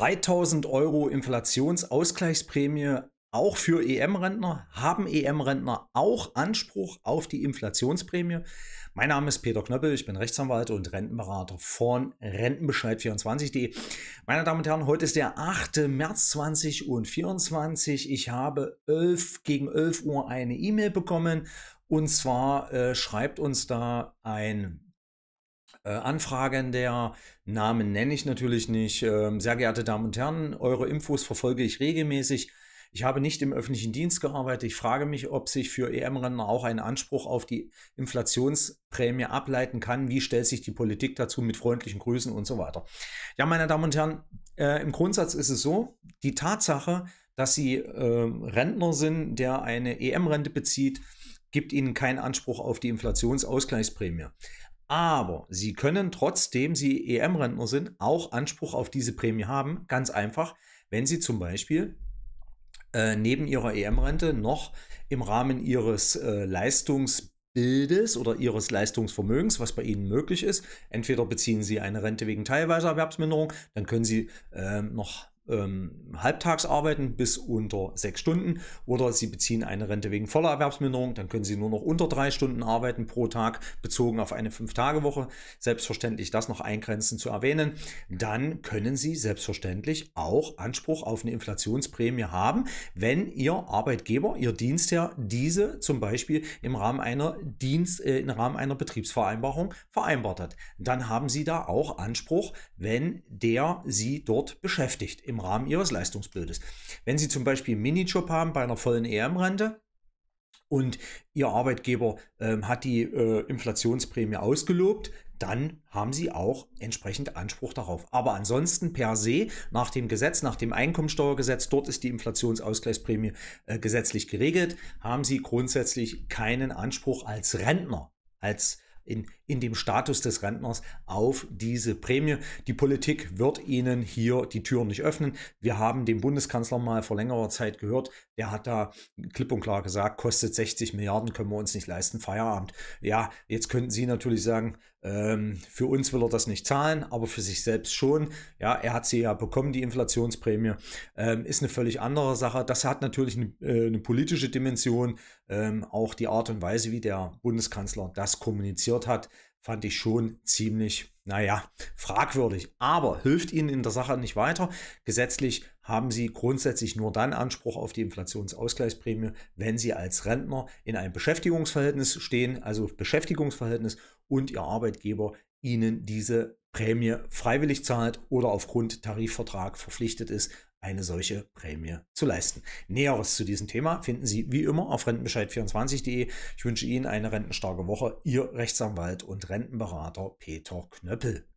3000 Euro Inflationsausgleichsprämie auch für EM-Rentner? Haben EM-Rentner auch Anspruch auf die Inflationsprämie? Mein Name ist Peter Knöppel, ich bin Rechtsanwalt und Rentenberater von Rentenbescheid24.de. Meine Damen und Herren, heute ist der 8. März 2024. Ich habe 11, gegen 11 Uhr eine E-Mail bekommen und zwar äh, schreibt uns da ein äh, Anfragen der Namen nenne ich natürlich nicht. Ähm, sehr geehrte Damen und Herren, eure Infos verfolge ich regelmäßig. Ich habe nicht im öffentlichen Dienst gearbeitet. Ich frage mich, ob sich für em rentner auch ein Anspruch auf die Inflationsprämie ableiten kann. Wie stellt sich die Politik dazu mit freundlichen Grüßen und so weiter? Ja, meine Damen und Herren, äh, im Grundsatz ist es so, die Tatsache, dass Sie äh, Rentner sind, der eine EM-Rente bezieht, gibt Ihnen keinen Anspruch auf die Inflationsausgleichsprämie. Aber sie können trotzdem, sie EM-Rentner sind, auch Anspruch auf diese Prämie haben. Ganz einfach, wenn sie zum Beispiel äh, neben ihrer EM-Rente noch im Rahmen ihres äh, Leistungs Bildes oder ihres Leistungsvermögens, was bei ihnen möglich ist. Entweder beziehen sie eine Rente wegen teilweise Erwerbsminderung, dann können sie äh, noch ähm, Halbtagsarbeiten bis unter sechs Stunden oder Sie beziehen eine Rente wegen voller Erwerbsminderung, dann können Sie nur noch unter drei Stunden arbeiten pro Tag, bezogen auf eine Fünf-Tage-Woche. Selbstverständlich das noch eingrenzend zu erwähnen. Dann können Sie selbstverständlich auch Anspruch auf eine Inflationsprämie haben, wenn Ihr Arbeitgeber, Ihr Dienstherr diese zum Beispiel im Rahmen einer Dienst, äh, im Rahmen einer Betriebsvereinbarung vereinbart hat. Dann haben Sie da auch Anspruch, wenn der Sie dort beschäftigt im Rahmen ihres Leistungsbildes. Wenn Sie zum Beispiel einen Minijob haben bei einer vollen EM-Rente, und Ihr Arbeitgeber ähm, hat die äh, Inflationsprämie ausgelobt, dann haben Sie auch entsprechend Anspruch darauf. Aber ansonsten per se nach dem Gesetz, nach dem Einkommensteuergesetz, dort ist die Inflationsausgleichsprämie äh, gesetzlich geregelt, haben Sie grundsätzlich keinen Anspruch als Rentner, als in, in dem Status des Rentners auf diese Prämie. Die Politik wird Ihnen hier die Türen nicht öffnen. Wir haben den Bundeskanzler mal vor längerer Zeit gehört, der hat da klipp und klar gesagt, kostet 60 Milliarden, können wir uns nicht leisten, Feierabend. Ja, jetzt könnten Sie natürlich sagen, ähm, für uns will er das nicht zahlen, aber für sich selbst schon. Ja, er hat sie ja bekommen, die Inflationsprämie. Ähm, ist eine völlig andere Sache. Das hat natürlich eine, äh, eine politische Dimension ähm, auch die Art und Weise, wie der Bundeskanzler das kommuniziert hat, fand ich schon ziemlich, naja, fragwürdig. Aber hilft Ihnen in der Sache nicht weiter. Gesetzlich haben Sie grundsätzlich nur dann Anspruch auf die Inflationsausgleichsprämie, wenn Sie als Rentner in einem Beschäftigungsverhältnis stehen, also Beschäftigungsverhältnis und Ihr Arbeitgeber Ihnen diese Prämie freiwillig zahlt oder aufgrund Tarifvertrag verpflichtet ist, eine solche Prämie zu leisten. Näheres zu diesem Thema finden Sie wie immer auf rentenbescheid24.de. Ich wünsche Ihnen eine rentenstarke Woche. Ihr Rechtsanwalt und Rentenberater Peter Knöppel.